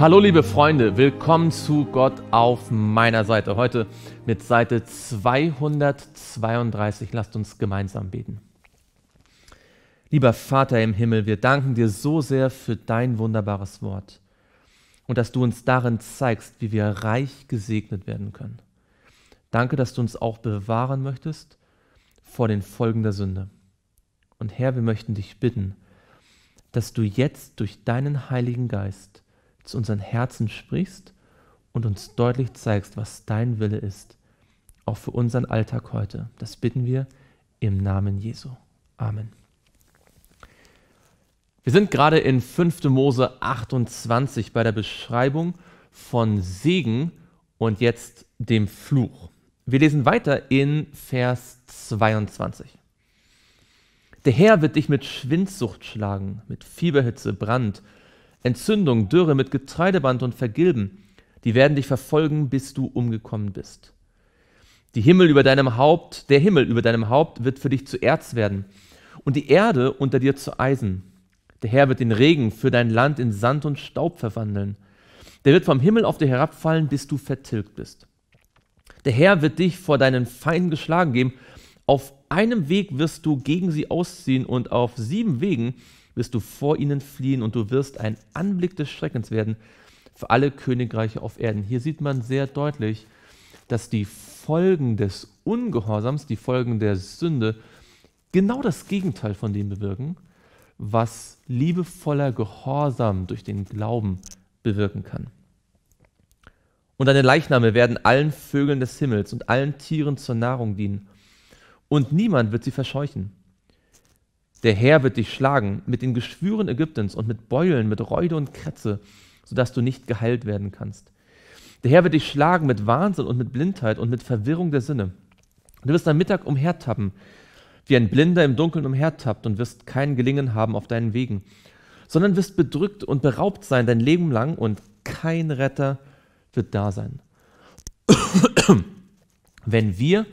Hallo liebe Freunde, willkommen zu Gott auf meiner Seite. Heute mit Seite 232. Lasst uns gemeinsam beten. Lieber Vater im Himmel, wir danken dir so sehr für dein wunderbares Wort und dass du uns darin zeigst, wie wir reich gesegnet werden können. Danke, dass du uns auch bewahren möchtest vor den Folgen der Sünde. Und Herr, wir möchten dich bitten, dass du jetzt durch deinen Heiligen Geist zu unseren Herzen sprichst und uns deutlich zeigst, was dein Wille ist, auch für unseren Alltag heute. Das bitten wir im Namen Jesu. Amen. Wir sind gerade in 5. Mose 28 bei der Beschreibung von Segen und jetzt dem Fluch. Wir lesen weiter in Vers 22. Der Herr wird dich mit Schwindsucht schlagen, mit Fieberhitze, Brand, Entzündung, Dürre mit Getreideband und Vergilben, die werden dich verfolgen, bis du umgekommen bist. Die Himmel über deinem Haupt, der Himmel über deinem Haupt wird für dich zu Erz werden und die Erde unter dir zu Eisen. Der Herr wird den Regen für dein Land in Sand und Staub verwandeln. Der wird vom Himmel auf dir herabfallen, bis du vertilgt bist. Der Herr wird dich vor deinen Feinden geschlagen geben. Auf einem Weg wirst du gegen sie ausziehen und auf sieben Wegen wirst du vor ihnen fliehen und du wirst ein Anblick des Schreckens werden für alle Königreiche auf Erden. Hier sieht man sehr deutlich, dass die Folgen des Ungehorsams, die Folgen der Sünde, genau das Gegenteil von dem bewirken, was liebevoller Gehorsam durch den Glauben bewirken kann. Und deine Leichname werden allen Vögeln des Himmels und allen Tieren zur Nahrung dienen. Und niemand wird sie verscheuchen. Der Herr wird dich schlagen mit den Geschwüren Ägyptens und mit Beulen, mit Reude und Kretze, sodass du nicht geheilt werden kannst. Der Herr wird dich schlagen mit Wahnsinn und mit Blindheit und mit Verwirrung der Sinne. Du wirst am Mittag umhertappen, wie ein Blinder im Dunkeln umhertappt und wirst kein Gelingen haben auf deinen Wegen, sondern wirst bedrückt und beraubt sein dein Leben lang und kein Retter wird da sein. Wenn wir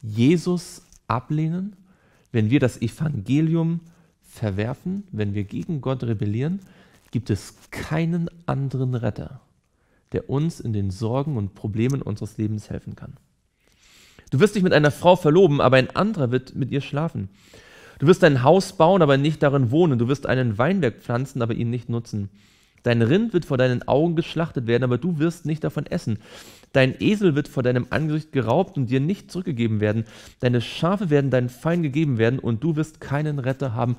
Jesus ablehnen, wenn wir das Evangelium verwerfen, wenn wir gegen Gott rebellieren, gibt es keinen anderen Retter, der uns in den Sorgen und Problemen unseres Lebens helfen kann. Du wirst dich mit einer Frau verloben, aber ein anderer wird mit ihr schlafen. Du wirst ein Haus bauen, aber nicht darin wohnen. Du wirst einen Weinberg pflanzen, aber ihn nicht nutzen. Dein Rind wird vor deinen Augen geschlachtet werden, aber du wirst nicht davon essen. Dein Esel wird vor deinem Angesicht geraubt und dir nicht zurückgegeben werden. Deine Schafe werden deinen Feinden gegeben werden und du wirst keinen Retter haben.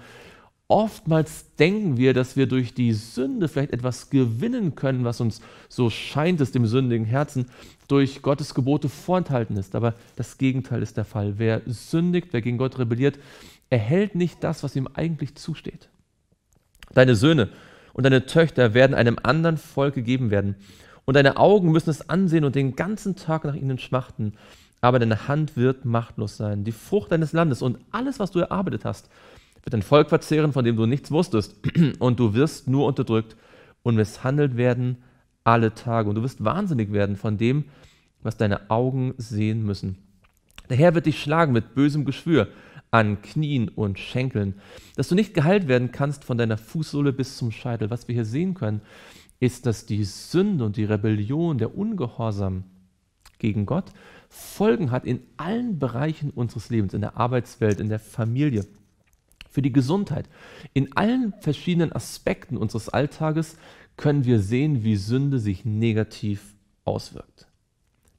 Oftmals denken wir, dass wir durch die Sünde vielleicht etwas gewinnen können, was uns, so scheint es dem sündigen Herzen, durch Gottes Gebote vorenthalten ist. Aber das Gegenteil ist der Fall. Wer sündigt, wer gegen Gott rebelliert, erhält nicht das, was ihm eigentlich zusteht. Deine Söhne und deine Töchter werden einem anderen Volk gegeben werden. Und deine Augen müssen es ansehen und den ganzen Tag nach ihnen schmachten. Aber deine Hand wird machtlos sein. Die Frucht deines Landes und alles, was du erarbeitet hast, wird dein Volk verzehren, von dem du nichts wusstest. Und du wirst nur unterdrückt und misshandelt werden alle Tage. Und du wirst wahnsinnig werden von dem, was deine Augen sehen müssen. Der Herr wird dich schlagen mit bösem Geschwür an Knien und Schenkeln, dass du nicht geheilt werden kannst von deiner Fußsohle bis zum Scheitel. Was wir hier sehen können, ist, dass die Sünde und die Rebellion, der Ungehorsam gegen Gott Folgen hat in allen Bereichen unseres Lebens, in der Arbeitswelt, in der Familie, für die Gesundheit. In allen verschiedenen Aspekten unseres Alltages können wir sehen, wie Sünde sich negativ auswirkt.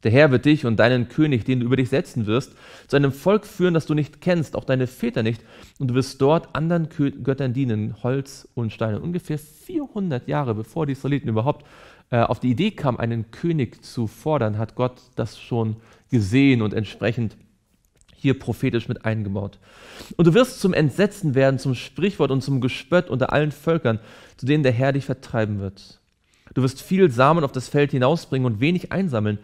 Der Herr wird dich und deinen König, den du über dich setzen wirst, zu einem Volk führen, das du nicht kennst, auch deine Väter nicht, und du wirst dort anderen Göttern dienen, Holz und Steine. Ungefähr 400 Jahre bevor die Israeliten überhaupt äh, auf die Idee kamen, einen König zu fordern, hat Gott das schon gesehen und entsprechend hier prophetisch mit eingebaut. Und du wirst zum Entsetzen werden, zum Sprichwort und zum Gespött unter allen Völkern, zu denen der Herr dich vertreiben wird. Du wirst viel Samen auf das Feld hinausbringen und wenig einsammeln,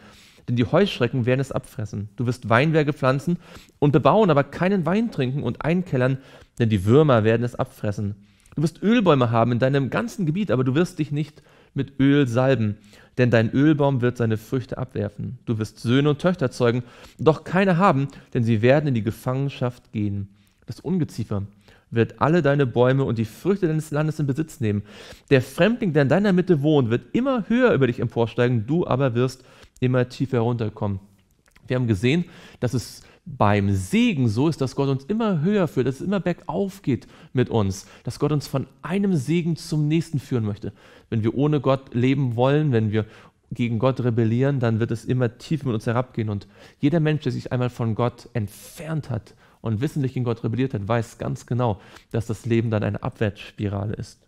denn die Heuschrecken werden es abfressen. Du wirst Weinberge pflanzen und bebauen, aber keinen Wein trinken und einkellern, denn die Würmer werden es abfressen. Du wirst Ölbäume haben in deinem ganzen Gebiet, aber du wirst dich nicht mit Öl salben, denn dein Ölbaum wird seine Früchte abwerfen. Du wirst Söhne und Töchter zeugen, doch keine haben, denn sie werden in die Gefangenschaft gehen. Das Ungeziefer wird alle deine Bäume und die Früchte deines Landes in Besitz nehmen. Der Fremdling, der in deiner Mitte wohnt, wird immer höher über dich emporsteigen, du aber wirst immer tiefer herunterkommen. Wir haben gesehen, dass es beim Segen so ist, dass Gott uns immer höher führt, dass es immer bergauf geht mit uns, dass Gott uns von einem Segen zum nächsten führen möchte. Wenn wir ohne Gott leben wollen, wenn wir gegen Gott rebellieren, dann wird es immer tief mit uns herabgehen. Und jeder Mensch, der sich einmal von Gott entfernt hat und wissentlich gegen Gott rebelliert hat, weiß ganz genau, dass das Leben dann eine Abwärtsspirale ist.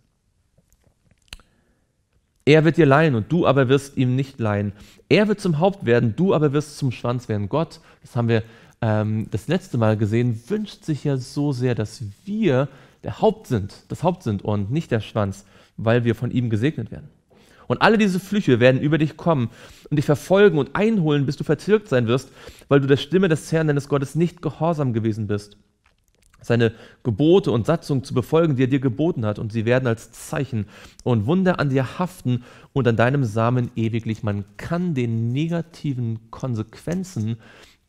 Er wird dir leihen und du aber wirst ihm nicht leihen. Er wird zum Haupt werden, du aber wirst zum Schwanz werden. Gott, das haben wir ähm, das letzte Mal gesehen, wünscht sich ja so sehr, dass wir der Haupt sind, das Haupt sind und nicht der Schwanz, weil wir von ihm gesegnet werden. Und alle diese Flüche werden über dich kommen und dich verfolgen und einholen, bis du verzirkt sein wirst, weil du der Stimme des Herrn deines Gottes nicht gehorsam gewesen bist seine Gebote und Satzungen zu befolgen, die er dir geboten hat, und sie werden als Zeichen und Wunder an dir haften und an deinem Samen ewiglich. Man kann den negativen Konsequenzen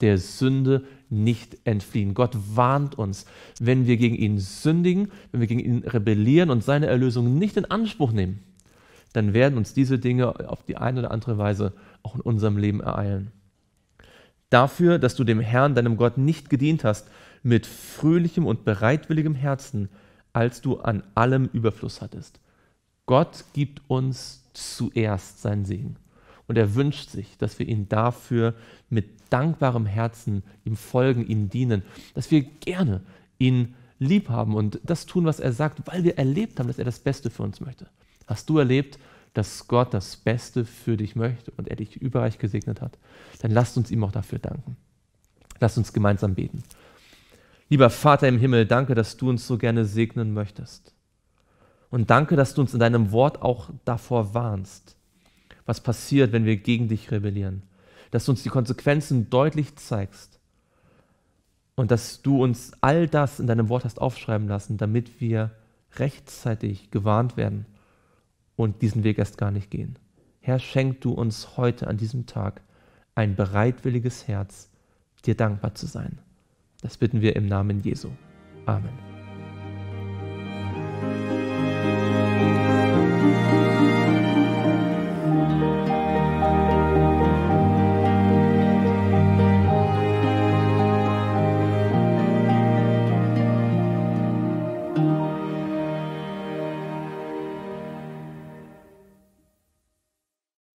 der Sünde nicht entfliehen. Gott warnt uns, wenn wir gegen ihn sündigen, wenn wir gegen ihn rebellieren und seine Erlösung nicht in Anspruch nehmen, dann werden uns diese Dinge auf die eine oder andere Weise auch in unserem Leben ereilen. Dafür, dass du dem Herrn, deinem Gott, nicht gedient hast, mit fröhlichem und bereitwilligem Herzen, als du an allem Überfluss hattest. Gott gibt uns zuerst seinen Segen. Und er wünscht sich, dass wir ihn dafür mit dankbarem Herzen ihm folgen, ihm dienen, dass wir gerne ihn lieb haben und das tun, was er sagt, weil wir erlebt haben, dass er das Beste für uns möchte. Hast du erlebt, dass Gott das Beste für dich möchte und er dich überreich gesegnet hat? Dann lasst uns ihm auch dafür danken. Lasst uns gemeinsam beten. Lieber Vater im Himmel, danke, dass du uns so gerne segnen möchtest. Und danke, dass du uns in deinem Wort auch davor warnst, was passiert, wenn wir gegen dich rebellieren. Dass du uns die Konsequenzen deutlich zeigst. Und dass du uns all das in deinem Wort hast aufschreiben lassen, damit wir rechtzeitig gewarnt werden und diesen Weg erst gar nicht gehen. Herr, schenk du uns heute an diesem Tag ein bereitwilliges Herz, dir dankbar zu sein. Das bitten wir im Namen Jesu. Amen.